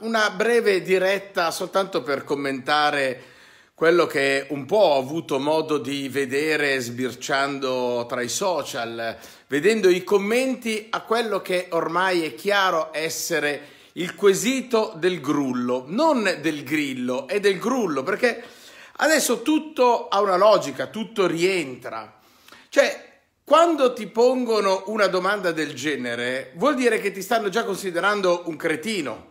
Una breve diretta soltanto per commentare quello che un po' ho avuto modo di vedere sbirciando tra i social, vedendo i commenti a quello che ormai è chiaro essere il quesito del grullo, non del grillo, è del grullo, perché adesso tutto ha una logica, tutto rientra. Cioè, quando ti pongono una domanda del genere, vuol dire che ti stanno già considerando un cretino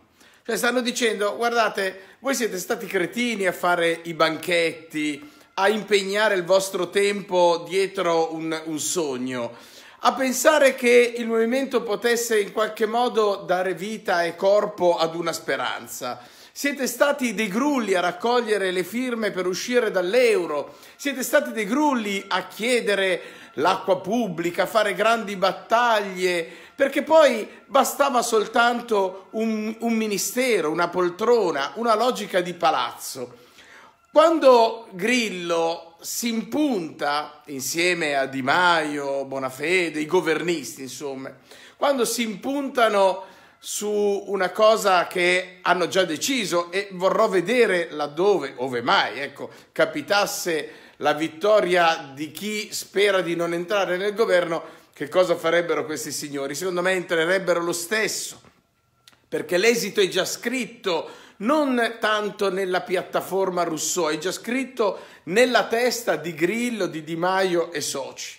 cioè stanno dicendo, guardate, voi siete stati cretini a fare i banchetti, a impegnare il vostro tempo dietro un, un sogno, a pensare che il movimento potesse in qualche modo dare vita e corpo ad una speranza. Siete stati dei grulli a raccogliere le firme per uscire dall'euro, siete stati dei grulli a chiedere l'acqua pubblica, fare grandi battaglie, perché poi bastava soltanto un, un ministero, una poltrona, una logica di palazzo. Quando Grillo si impunta insieme a Di Maio, Bonafede, i governisti, insomma, quando si impuntano su una cosa che hanno già deciso e vorrò vedere laddove, ove mai, ecco, capitasse la vittoria di chi spera di non entrare nel governo, che cosa farebbero questi signori? Secondo me entrerebbero lo stesso, perché l'esito è già scritto non tanto nella piattaforma Rousseau, è già scritto nella testa di Grillo, di Di Maio e soci.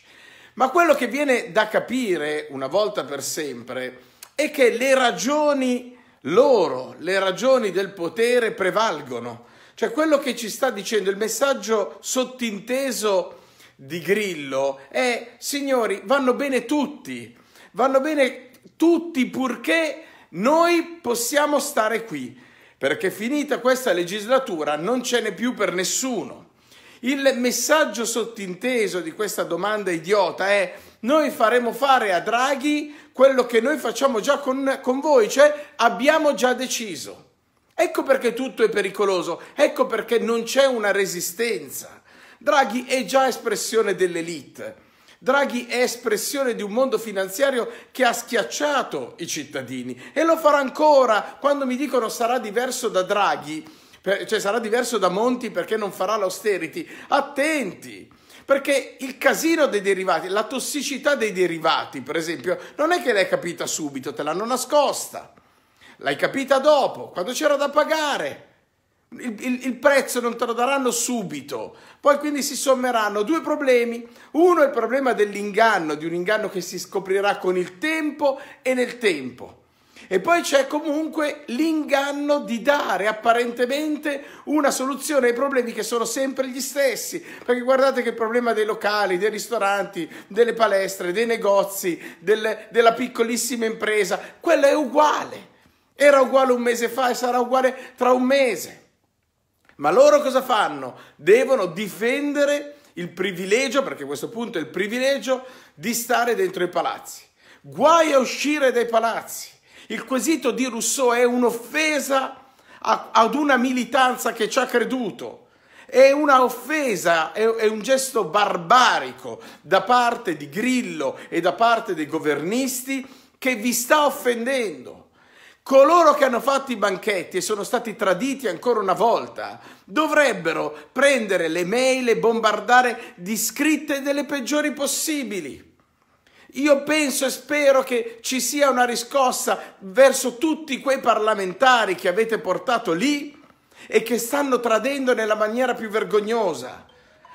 Ma quello che viene da capire una volta per sempre è che le ragioni loro, le ragioni del potere prevalgono. Cioè quello che ci sta dicendo, il messaggio sottinteso di Grillo è, signori, vanno bene tutti, vanno bene tutti purché noi possiamo stare qui, perché finita questa legislatura non ce n'è più per nessuno. Il messaggio sottinteso di questa domanda idiota è noi faremo fare a Draghi quello che noi facciamo già con, con voi, cioè abbiamo già deciso. Ecco perché tutto è pericoloso, ecco perché non c'è una resistenza. Draghi è già espressione dell'elite. Draghi è espressione di un mondo finanziario che ha schiacciato i cittadini e lo farà ancora quando mi dicono sarà diverso da Draghi cioè sarà diverso da Monti perché non farà l'austerity. Attenti! Perché il casino dei derivati, la tossicità dei derivati, per esempio, non è che l'hai capita subito, te l'hanno nascosta. L'hai capita dopo, quando c'era da pagare. Il, il, il, prezzo non te lo daranno subito. Poi quindi si sommeranno due problemi. Uno è il problema dell'inganno, di un inganno che si scoprirà con il tempo e nel tempo. E poi c'è comunque l'inganno di dare apparentemente una soluzione ai problemi che sono sempre gli stessi, perché guardate che il problema dei locali, dei ristoranti, delle palestre, dei negozi, del, della piccolissima impresa, quello è uguale. Era uguale un mese fa e sarà uguale tra un mese. Ma loro cosa fanno? Devono difendere il privilegio, perché questo punto è il privilegio, di stare dentro i palazzi. Guai a uscire dai palazzi. Il quesito di Rousseau è un'offesa a, ad una militanza che ci ha creduto. È una offesa, è un gesto barbarico da parte di Grillo e da parte dei governisti che vi sta offendendo. Coloro che hanno fatto i banchetti e sono stati traditi ancora una volta dovrebbero prendere le mail e bombardare di scritte delle peggiori possibili. Io penso e spero che ci sia una riscossa verso tutti quei parlamentari che avete portato lì e che stanno tradendo nella maniera più vergognosa.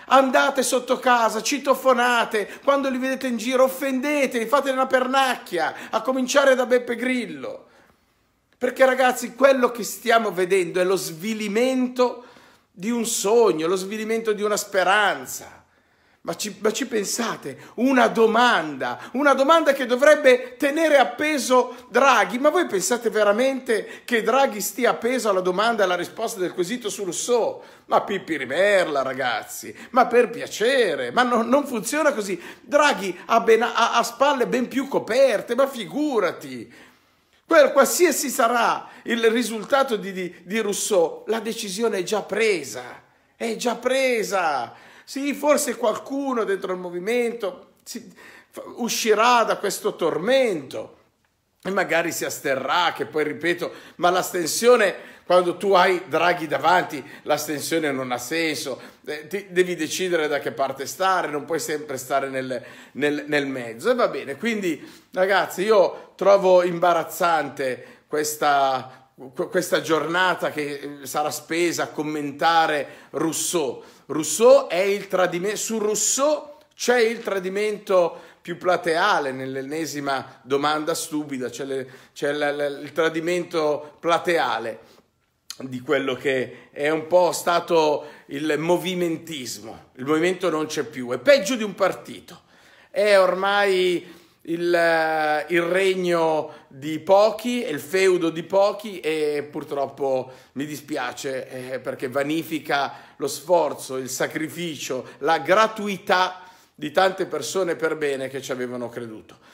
Andate sotto casa, citofonate, quando li vedete in giro offendeteli, fate una pernacchia, a cominciare da Beppe Grillo. Perché ragazzi, quello che stiamo vedendo è lo svilimento di un sogno, lo svilimento di una speranza. Ma ci, ma ci, pensate, una domanda, una domanda che dovrebbe tenere appeso Draghi. Ma voi pensate veramente che Draghi stia appeso alla domanda e alla risposta del quesito su Rousseau? Ma Pippi Riverla, ragazzi, ma per piacere, ma no, non funziona così. Draghi ha, ben, ha, ha spalle ben più coperte, ma figurati. Quel, qualsiasi sarà il risultato di, di, di Rousseau, la decisione è già presa, è già presa. Sì, forse qualcuno dentro il movimento uscirà da questo tormento e magari si asterrà, che poi ripeto, ma l'astensione, quando tu hai Draghi davanti, l'astensione non ha senso, eh, devi decidere da che parte stare, non puoi sempre stare nel, nel, nel mezzo. E va bene, quindi ragazzi, io trovo imbarazzante questa, questa giornata che eh, sarà spesa a commentare Rousseau Rousseau è il tradimento, su Rousseau c'è il tradimento più plateale nell'ennesima domanda stupida, c'è, le, c'è la, la, il tradimento plateale di quello che è un po' stato il movimentismo. Il movimento non c'è più, è peggio di un partito. È ormai il, eh, il, regno di pochi, il feudo di pochi e purtroppo mi dispiace eh, perché vanifica lo sforzo, il sacrificio, la gratuità di tante persone per bene che ci avevano creduto.